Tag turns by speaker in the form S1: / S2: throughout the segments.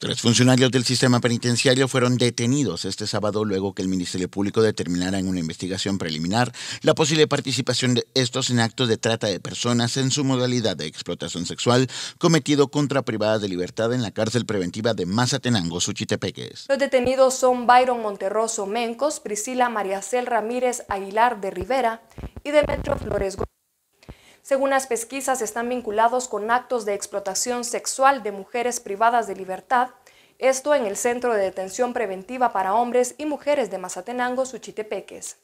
S1: Tres funcionarios del sistema penitenciario fueron detenidos este sábado luego que el Ministerio Público determinara en una investigación preliminar la posible participación de estos en actos de trata de personas en su modalidad de explotación sexual cometido contra privadas de libertad en la cárcel preventiva de Mazatenango, Suchitepeques.
S2: Los detenidos son Byron Monterroso Mencos, Priscila Mariacel Ramírez Aguilar de Rivera y Demetrio Flores Gómez según las pesquisas, están vinculados con actos de explotación sexual de mujeres privadas de libertad, esto en el Centro de Detención Preventiva para Hombres y Mujeres de Mazatenango, Suchitepeques.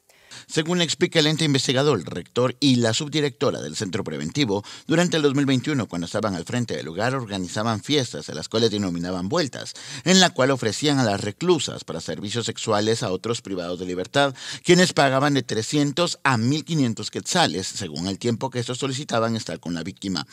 S1: Según explica el ente investigador, el rector y la subdirectora del centro preventivo, durante el 2021, cuando estaban al frente del lugar, organizaban fiestas a las cuales denominaban vueltas, en la cual ofrecían a las reclusas para servicios sexuales a otros privados de libertad, quienes pagaban de 300 a 1.500 quetzales, según el tiempo que estos solicitaban estar con la víctima.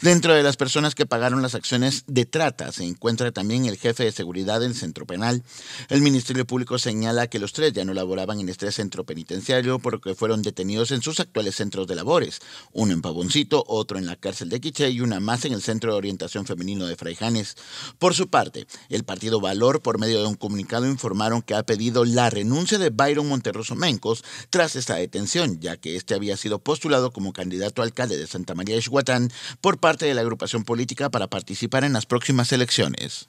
S1: Dentro de las personas que pagaron las acciones de trata se encuentra también el jefe de seguridad del centro penal. El Ministerio Público señala que los tres ya no laboraban en este centro penitenciario porque fueron detenidos en sus actuales centros de labores, uno en Pavoncito, otro en la cárcel de Quiche y una más en el Centro de Orientación Femenino de Fraijanes. Por su parte, el partido Valor, por medio de un comunicado, informaron que ha pedido la renuncia de Byron Monterroso Mencos tras esta detención, ya que este había sido postulado como candidato alcalde de Santa María de por parte de la agrupación política para participar en las próximas elecciones.